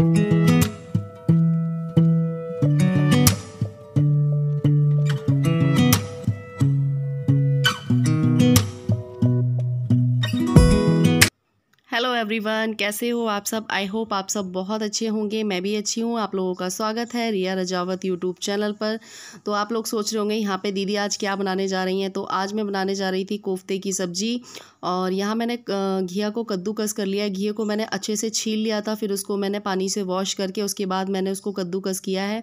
thank you everyone कैसे हो आप सब आई होप आप सब बहुत अच्छे होंगे मैं भी अच्छी हूँ आप लोगों का स्वागत है रिया रजावत यूट्यूब चैनल पर तो आप लोग सोच रहे होंगे यहाँ पे दीदी आज क्या बनाने जा रही हैं तो आज मैं बनाने जा रही थी कोफ्ते की सब्ज़ी और यहाँ मैंने घिया को कद्दूकस कर लिया घी को मैंने अच्छे से छील लिया था फिर उसको मैंने पानी से वॉश करके उसके बाद मैंने उसको कद्दूकस किया है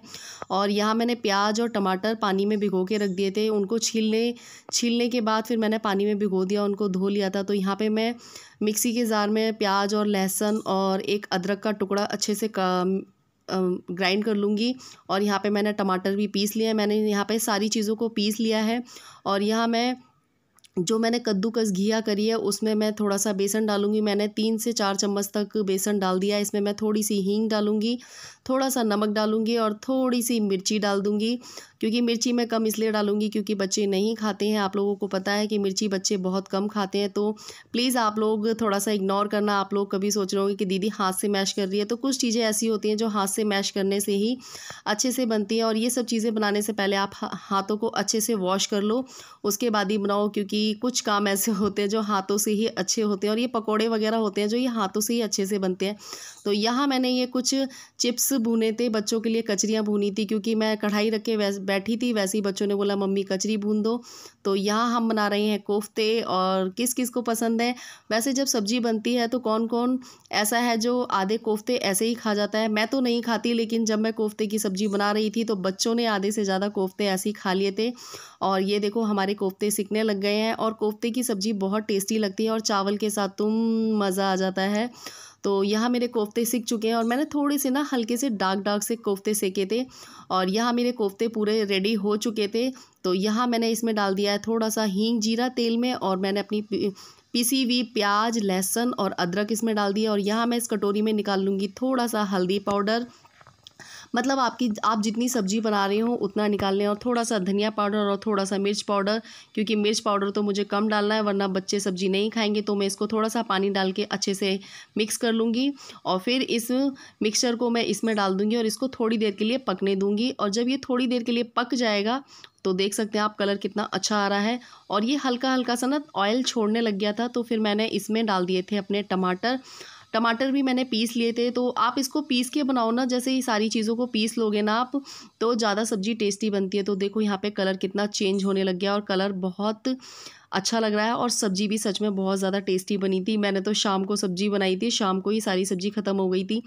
और यहाँ मैंने प्याज और टमाटर पानी में भिगो के रख दिए थे उनको छीलने छीलने के बाद फिर मैंने पानी में भिगो दिया उनको धो लिया था तो यहाँ पर मैं मिक्सी के जार में प्याज और लहसुन और एक अदरक का टुकड़ा अच्छे से ग्राइंड कर लूँगी और यहाँ पे मैंने टमाटर भी पीस लिया है मैंने यहाँ पे सारी चीज़ों को पीस लिया है और यहाँ मैं जो मैंने कद्दूकस घिया करी है उसमें मैं थोड़ा सा बेसन डालूंगी मैंने तीन से चार चम्मच तक बेसन डाल दिया इसमें मैं थोड़ी सी हींग डालूंगी थोड़ा सा नमक डालूंगी और थोड़ी सी मिर्ची डाल दूंगी क्योंकि मिर्ची मैं कम इसलिए डालूंगी क्योंकि बच्चे नहीं खाते हैं आप लोगों को पता है कि मिर्ची बच्चे बहुत कम खाते हैं तो प्लीज़ आप लोग थोड़ा सा इग्नोर करना आप लोग कभी सोच रहे होंगे कि दीदी हाथ से मैश कर रही है तो कुछ चीज़ें ऐसी होती हैं जो हाथ से मैश करने से ही अच्छे से बनती हैं और ये सब चीज़ें बनाने से पहले आप हाथों को अच्छे से वॉश कर लो उसके बाद ही बनाओ क्योंकि कुछ काम ऐसे होते हैं जो हाथों से ही अच्छे होते हैं और ये पकौड़े वगैरह होते हैं जो ये हाथों से ही अच्छे से बनते हैं तो यहाँ मैंने ये कुछ चिप्स भुने थे बच्चों के लिए कचरियाँ भुनी थी क्योंकि मैं कढ़ाई रख के बैठी थी वैसे ही बच्चों ने बोला मम्मी कचरी भून दो तो यहाँ हम बना रहे हैं कोफ्ते और किस किस को पसंद है वैसे जब सब्जी बनती है तो कौन कौन ऐसा है जो आधे कोफ्ते ऐसे ही खा जाता है मैं तो नहीं खाती लेकिन जब मैं कोफ्ते की सब्ज़ी बना रही थी तो बच्चों ने आधे से ज़्यादा कोफ्ते ऐसे ही खा लिए थे और ये देखो हमारे कोफ्ते सीखने लग गए हैं और कोफ्ते की सब्ज़ी बहुत टेस्टी लगती है और चावल के साथ तुम मज़ा आ जाता है तो यहाँ मेरे कोफ्ते सीख चुके हैं और मैंने थोड़े से ना हल्के से डार्क डार्क से कोफ्ते सेके थे और यहाँ मेरे कोफ्ते पूरे रेडी हो चुके थे तो यहाँ मैंने इसमें डाल दिया है थोड़ा सा हींग जीरा तेल में और मैंने अपनी पीसी हुई प्याज लहसुन और अदरक इसमें डाल दिया और यहाँ मैं इस कटोरी में निकाल लूँगी थोड़ा सा हल्दी पाउडर मतलब आपकी आप जितनी सब्ज़ी बना रहे हो उतना निकाल लें और थोड़ा सा धनिया पाउडर और थोड़ा सा मिर्च पाउडर क्योंकि मिर्च पाउडर तो मुझे कम डालना है वरना बच्चे सब्ज़ी नहीं खाएंगे तो मैं इसको थोड़ा सा पानी डाल के अच्छे से मिक्स कर लूँगी और फिर इस मिक्सचर को मैं इसमें डाल दूँगी और इसको थोड़ी देर के लिए पकने दूँगी और जब ये थोड़ी देर के लिए पक जाएगा तो देख सकते हैं आप कलर कितना अच्छा आ रहा है और ये हल्का हल्का सा ना ऑयल छोड़ने लग गया था तो फिर मैंने इसमें डाल दिए थे अपने टमाटर टमाटर भी मैंने पीस लिए थे तो आप इसको पीस के बनाओ ना जैसे ये सारी चीज़ों को पीस लोगे ना आप तो ज़्यादा सब्ज़ी टेस्टी बनती है तो देखो यहाँ पे कलर कितना चेंज होने लग गया और कलर बहुत अच्छा लग रहा है और सब्ज़ी भी सच में बहुत ज़्यादा टेस्टी बनी थी मैंने तो शाम को सब्ज़ी बनाई थी शाम को ही सारी सब्ज़ी ख़त्म हो गई थी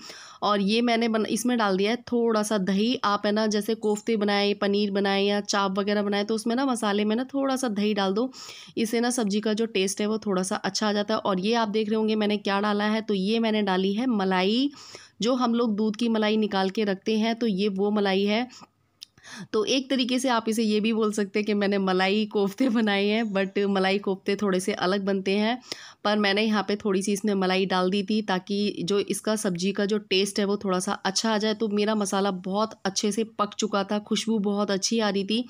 और ये मैंने बन इसमें डाल दिया है थोड़ा सा दही आप है ना जैसे कोफ्ते बनाए पनीर बनाए या चाप वगैरह बनाए तो उसमें ना मसाले में ना थोड़ा सा दही डाल दो इससे ना सब्ज़ी का जो टेस्ट है वो थोड़ा सा अच्छा आ जाता है और ये आप देख रहे होंगे मैंने क्या डाला है तो ये मैंने डाली है मलाई जो हम लोग दूध की मलाई निकाल के रखते हैं तो ये वो मलाई है तो एक तरीके से आप इसे ये भी बोल सकते हैं कि मैंने मलाई कोफ्ते बनाए हैं बट मलाई कोफ्ते थोड़े से अलग बनते हैं पर मैंने यहाँ पे थोड़ी सी इसमें मलाई डाल दी थी ताकि जो इसका सब्जी का जो टेस्ट है वो थोड़ा सा अच्छा आ जाए तो मेरा मसाला बहुत अच्छे से पक चुका था खुशबू बहुत अच्छी आ रही थी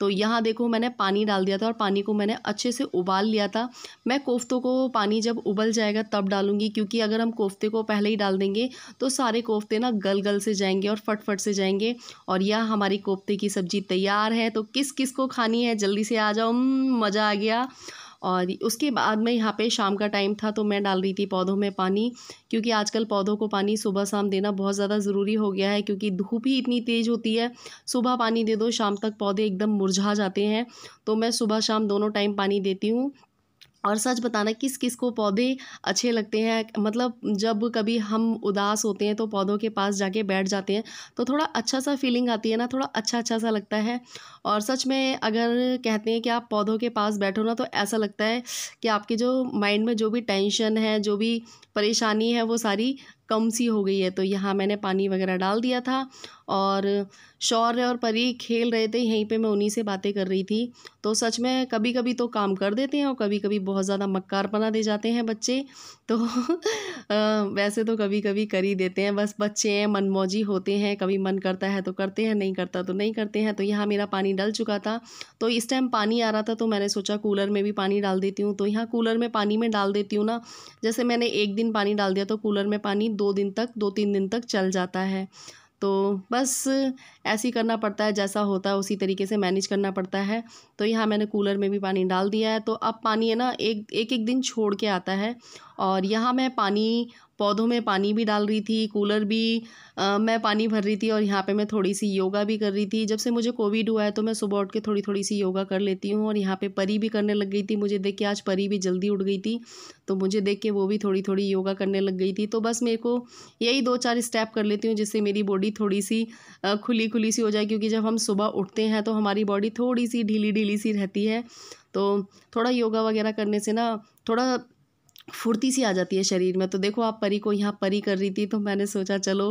तो यहाँ देखो मैंने पानी डाल दिया था और पानी को मैंने अच्छे से उबाल लिया था मैं कोफ्तों को पानी जब उबल जाएगा तब डालूंगी क्योंकि अगर हम कोफ्ते को पहले ही डाल देंगे तो सारे कोफ्ते ना गल गल से जाएंगे और फटफट से जाएंगे और यह हमारी कोफ कोफ्ते की सब्ज़ी तैयार है तो किस किस को खानी है जल्दी से आ जाओ हम्म, मज़ा आ गया और उसके बाद में यहाँ पे शाम का टाइम था तो मैं डाल रही थी पौधों में पानी क्योंकि आजकल पौधों को पानी सुबह शाम देना बहुत ज़्यादा ज़रूरी हो गया है क्योंकि धूप ही इतनी तेज़ होती है सुबह पानी दे दो शाम तक पौधे एकदम मुरझा जाते हैं तो मैं सुबह शाम दोनों टाइम पानी देती हूँ और सच बताना किस किस को पौधे अच्छे लगते हैं मतलब जब कभी हम उदास होते हैं तो पौधों के पास जाके बैठ जाते हैं तो थोड़ा अच्छा सा फीलिंग आती है ना थोड़ा अच्छा अच्छा सा लगता है और सच में अगर कहते हैं कि आप पौधों के पास बैठो ना तो ऐसा लगता है कि आपके जो माइंड में जो भी टेंशन है जो भी परेशानी है वो सारी कम सी हो गई है तो यहाँ मैंने पानी वगैरह डाल दिया था और शौर्य और परी खेल रहे थे यहीं पे मैं उन्हीं से बातें कर रही थी तो सच में कभी कभी तो काम कर देते हैं और कभी कभी बहुत ज़्यादा मक्कार बना दे जाते हैं बच्चे तो वैसे तो कभी कभी कर ही देते हैं बस बच्चे हैं मनमौजी होते हैं कभी मन करता है तो करते हैं नहीं करता तो नहीं करते हैं तो यहाँ मेरा पानी डल चुका था तो इस टाइम पानी आ रहा था तो मैंने सोचा कूलर में भी पानी डाल देती हूँ तो यहाँ कूलर में पानी में डाल देती हूँ ना जैसे मैंने एक दिन पानी डाल दिया तो कूलर में पानी दो दिन तक दो तीन दिन तक चल जाता है तो बस ऐसे ही करना पड़ता है जैसा होता है उसी तरीके से मैनेज करना पड़ता है तो यहाँ मैंने कूलर में भी पानी डाल दिया है तो अब पानी है ना एक एक एक दिन छोड़ के आता है और यहाँ मैं पानी पौधों में पानी भी डाल रही थी कूलर भी आ, मैं पानी भर रही थी और यहाँ पे मैं थोड़ी सी योगा भी कर रही थी जब से मुझे कोविड हुआ है तो मैं सुबह उठ के थोड़ी थोड़ी सी योगा कर लेती हूँ और यहाँ पे परी भी करने लग गई थी मुझे देख के आज परी भी जल्दी उठ गई थी तो मुझे देख के वो भी थोड़ी थोड़ी योगा करने लग गई थी तो बस मेरे को यही दो चार स्टेप कर लेती हूँ जिससे मेरी बॉडी थोड़ी सी खुली खुली सी हो जाए क्योंकि जब हम सुबह उठते हैं तो हमारी बॉडी थोड़ी सी ढीली ढीली सी रहती है तो थोड़ा योगा वगैरह करने से ना थोड़ा फुर्ती सी आ जाती है शरीर में तो देखो आप परी को यहाँ परी कर रही थी तो मैंने सोचा चलो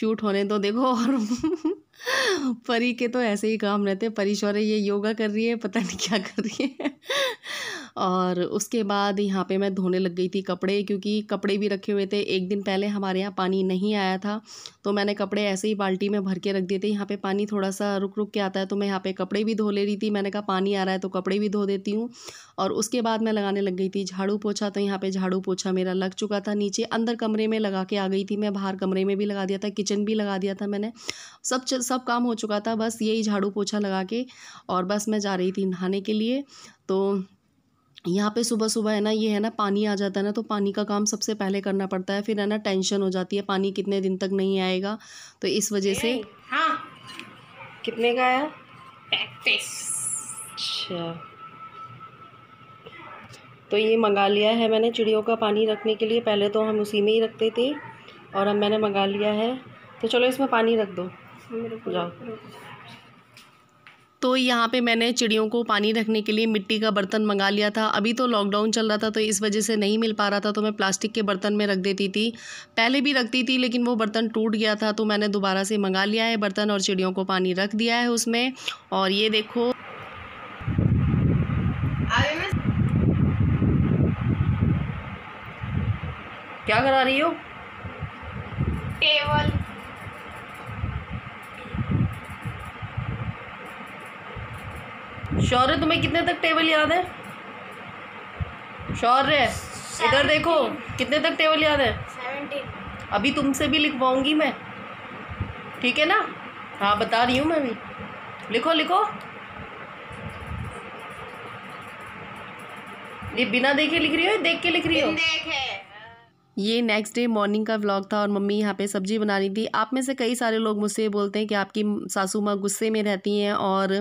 शूट होने दो देखो और परी के तो ऐसे ही काम रहते परी शौर्य ये योगा कर रही है पता नहीं क्या कर रही है और उसके बाद यहाँ पे मैं धोने लग गई थी कपड़े क्योंकि कपड़े भी रखे हुए थे एक दिन पहले हमारे यहाँ पानी नहीं आया था तो मैंने कपड़े ऐसे ही बाल्टी में भर के रख दिए थे यहाँ पे पानी थोड़ा सा रुक रुक के आता है तो मैं यहाँ पे कपड़े भी धो ले रही थी मैंने कहा पानी आ रहा है तो कपड़े भी धो देती हूँ और उसके बाद मैं लगाने लग गई थी झाड़ू पोछा तो यहाँ पर झाड़ू पोछा मेरा लग चुका था नीचे अंदर कमरे में लगा के आ गई थी मैं बाहर कमरे में भी लगा दिया था किचन भी लगा दिया था मैंने सब सब काम हो चुका था बस यही झाड़ू पोछा लगा के और बस मैं जा रही थी नहाने के लिए तो यहाँ पे सुबह सुबह है ना ये है ना पानी आ जाता है ना तो पानी का काम सबसे पहले करना पड़ता है फिर है ना टेंशन हो जाती है पानी कितने दिन तक नहीं आएगा तो इस वजह से हाँ कितने का आया पैंतीस अच्छा तो ये मंगा लिया है मैंने चिड़ियों का पानी रखने के लिए पहले तो हम उसी में ही रखते थे और अब मैंने मंगा लिया है तो चलो इसमें पानी रख दो तो यहाँ पे मैंने चिड़ियों को पानी रखने के लिए मिट्टी का बर्तन मंगा लिया था अभी तो लॉकडाउन चल रहा था तो इस वजह से नहीं मिल पा रहा था तो मैं प्लास्टिक के बर्तन में रख देती थी पहले भी रखती थी लेकिन वो बर्तन टूट गया था तो मैंने दोबारा से मंगा लिया है बर्तन और चिड़ियों को पानी रख दिया है उसमें और ये देखो क्या करा रही हो टेबल शौर्य तुम्हें कितने तक टेबल याद है शौर्य इधर देखो कितने तक टेबल याद है अभी तुमसे भी लिखवाऊंगी मैं ठीक है ना हाँ बता रही हूँ मैं भी लिखो लिखो ये बिना देखे लिख रही हो देख के लिख रही हो देखे ये नेक्स्ट डे मॉर्निंग का व्लॉग था और मम्मी यहाँ पे सब्ज़ी बना रही थी आप में से कई सारे लोग मुझसे ये बोलते हैं कि आपकी सासू माँ गुस्से में रहती हैं और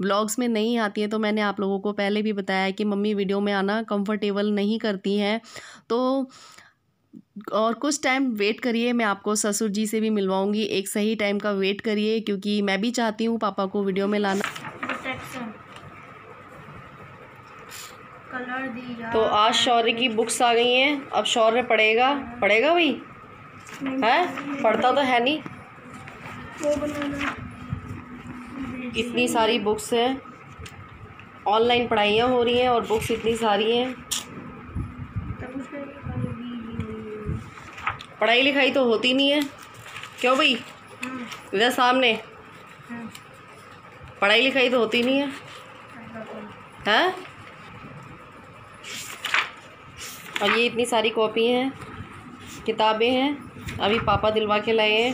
व्लॉग्स में नहीं आती हैं तो मैंने आप लोगों को पहले भी बताया कि मम्मी वीडियो में आना कंफर्टेबल नहीं करती हैं तो और कुछ टाइम वेट करिए मैं आपको ससुर जी से भी मिलवाऊँगी एक सही टाइम का वेट करिए क्योंकि मैं भी चाहती हूँ पापा को वीडियो में लाना तो आज शौर्य की बुक्स आ गई हैं अब शौर्य पढ़ेगा पढ़ेगा भाई है पढ़ता तो है नहीं इतनी सारी बुक्स हैं ऑनलाइन पढ़ाइयाँ हो रही हैं और बुक्स इतनी सारी हैं पढ़ाई लिखाई तो होती नहीं है क्यों भाई हाँ। इधर सामने हाँ। पढ़ाई लिखाई तो होती नहीं है हैं और ये इतनी सारी कॉपी हैं किताबें हैं अभी पापा दिलवा के लाए हैं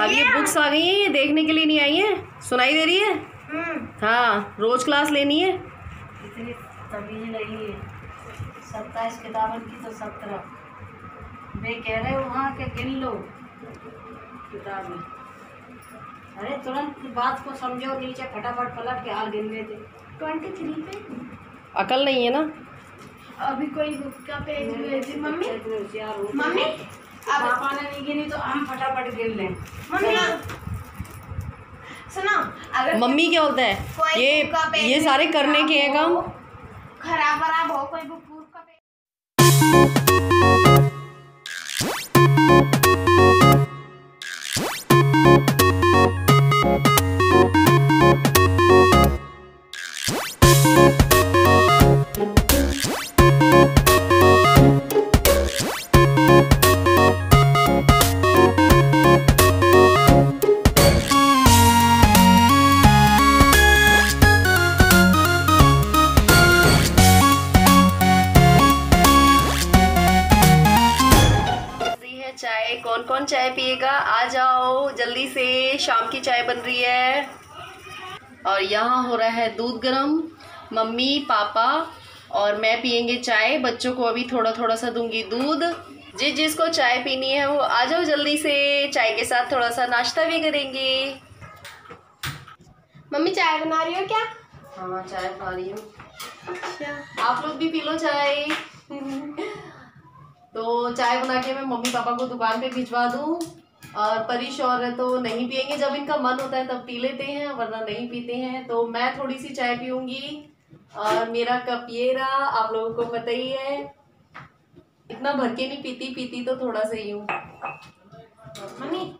अब ये बुक्स आ गई हैं ये देखने के लिए नहीं आई हैं सुनाई दे रही है हाँ रोज क्लास लेनी है इतनी तमीज नहीं है सत्ताईस किताबों की तो सत्रह वे कह रहे हैं वहाँ के गिन लो किताबें अरे तुरंत बात को समझो नीचे फटाफट पलट के हाल गिन लेते पे अकल नहीं है ना अभी कोई का पेज मम्मी मम्मी अब नहीं तो हम फटाफट गिर लें मम्मी सुनो अगर मम्मी क्या होता है ये ये सारे तो करने के हैं काम खराब खराब हो कोई बुक जल्दी से शाम की चाय बन रही है और यहाँ हो रहा है दूध गरम मम्मी पापा और मैं पियेंगे चाय बच्चों को अभी थोड़ा थोड़ा सा दूंगी दूध जिस जिसको चाय पीनी है वो आ जाओ जल्दी से चाय के साथ थोड़ा सा नाश्ता भी करेंगे मम्मी चाय बना रही हो क्या हाँ चाय खा रही हूँ अच्छा आप लोग भी पी लो चाय हम्म। तो चाय बना के मैं मम्मी पापा को दुकान पे भिजवा दूँ और परिश और तो नहीं पियेंगे जब इनका मन होता है तब पी लेते हैं वरना नहीं पीते हैं तो मैं थोड़ी सी चाय पीऊंगी और मेरा कप ये रहा आप लोगों को पता ही है इतना भर के नहीं पीती पीती तो थोड़ा सा हूँ मम्मी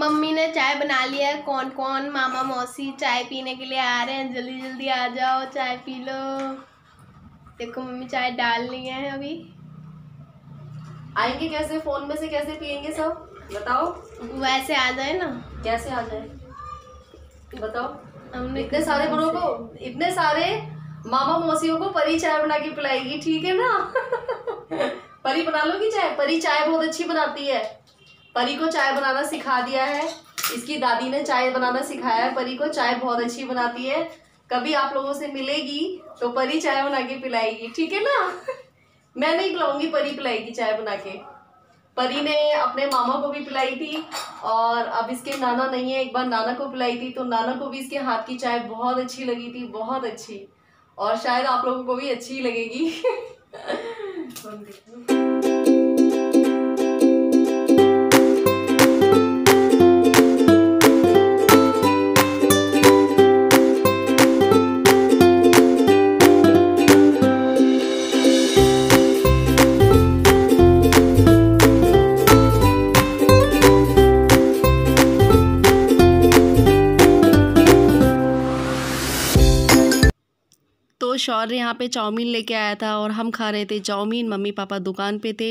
मम्मी ने चाय बना लिया है कौन कौन मामा मौसी चाय पीने के लिए आ रहे हैं जल्दी जल्दी आ जाओ चाय पी लो देखो मम्मी चाय डाल ली है अभी आएंगे कैसे फोन में से कैसे पियेंगे सब बताओ वैसे आ जाए ना कैसे आ जाए बताओ हमने इतने सारे बड़ों को इतने सारे मामा मौसियों को परी चाय बना के पिलाएगी ठीक है ना परी बना लोगी चाय परी चाय बहुत अच्छी बनाती है परी को चाय बनाना सिखा दिया है इसकी दादी ने चाय बनाना सिखाया है परी को चाय बहुत अच्छी बनाती है कभी आप लोगों से मिलेगी तो परी चाय बना के पिलाएगी ठीक है ना मैं नहीं पिलाऊंगी परी पिलाएगी चाय बना के परी ने अपने मामा को भी पिलाई थी और अब इसके नाना नहीं है एक बार नाना को पिलाई थी तो नाना को भी इसके हाथ की चाय बहुत अच्छी लगी थी बहुत अच्छी और शायद आप लोगों को भी अच्छी लगेगी तो शौर्य यहाँ पे चाउमीन लेके आया था और हम खा रहे थे चाउमीन मम्मी पापा दुकान पे थे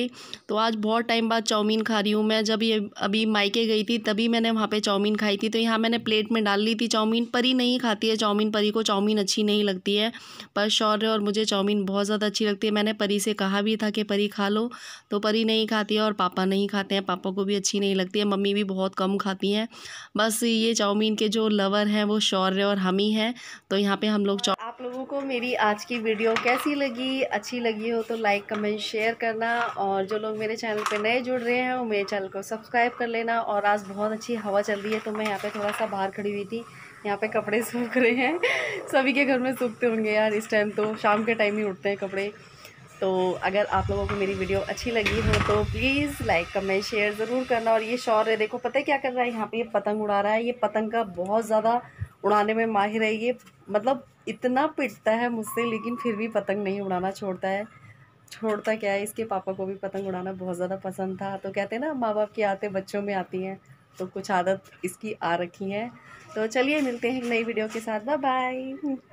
तो आज बहुत टाइम बाद चाउमीन खा रही हूँ मैं जब ये अभी मायके गई थी तभी मैंने वहाँ पे चाउमीन खाई थी तो यहाँ मैंने प्लेट में डाल ली थी चाउमीन परी नहीं खाती है चाउमीन परी को चाउमीन अच्छी नहीं लगती है पर शौर्य और मुझे चाउमीन बहुत ज़्यादा अच्छी लगती है मैंने परी से कहा भी था कि परी खा लो तो परी नहीं खाती है और पापा नहीं खाते हैं पापा को भी अच्छी नहीं लगती है मम्मी भी बहुत कम खाती हैं बस ये चाउमीन के जो लवर हैं वो शौर्य और हम ही हैं तो यहाँ पर हम लोग आप लोगों को मेरी आज की वीडियो कैसी लगी अच्छी लगी हो तो लाइक कमेंट शेयर करना और जो लोग मेरे चैनल पे नए जुड़ रहे हैं वो मेरे चैनल को सब्सक्राइब कर लेना और आज बहुत अच्छी हवा चल रही है तो मैं यहाँ पे थोड़ा सा बाहर खड़ी हुई थी यहाँ पे कपड़े सूख रहे हैं सभी के घर में सूखते होंगे यार इस टाइम तो शाम के टाइम ही उठते हैं कपड़े तो अगर आप लोगों को मेरी वीडियो अच्छी लगी हो तो प्लीज़ लाइक कमेंट शेयर ज़रूर करना और ये शौर है देखो पता है क्या कर रहा है यहाँ पर ये पतंग उड़ा रहा है ये पतंग का बहुत ज़्यादा उड़ाने में माहिर है ये मतलब इतना पिटता है मुझसे लेकिन फिर भी पतंग नहीं उड़ाना छोड़ता है छोड़ता क्या है इसके पापा को भी पतंग उड़ाना बहुत ज़्यादा पसंद था तो कहते हैं ना माँ बाप की आते बच्चों में आती हैं तो कुछ आदत इसकी आ रखी है तो चलिए मिलते हैं एक नई वीडियो के साथ बाय बाय